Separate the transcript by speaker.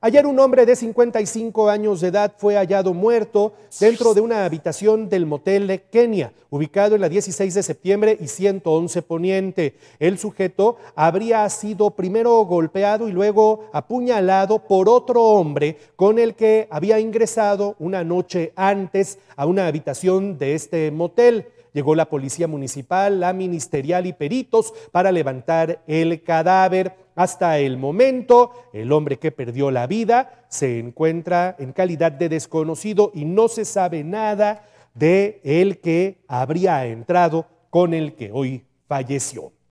Speaker 1: Ayer un hombre de 55 años de edad fue hallado muerto dentro de una habitación del motel de Kenia, ubicado en la 16 de septiembre y 111 poniente. El sujeto habría sido primero golpeado y luego apuñalado por otro hombre con el que había ingresado una noche antes a una habitación de este motel. Llegó la policía municipal, la ministerial y peritos para levantar el cadáver. Hasta el momento, el hombre que perdió la vida se encuentra en calidad de desconocido y no se sabe nada de el que habría entrado con el que hoy falleció.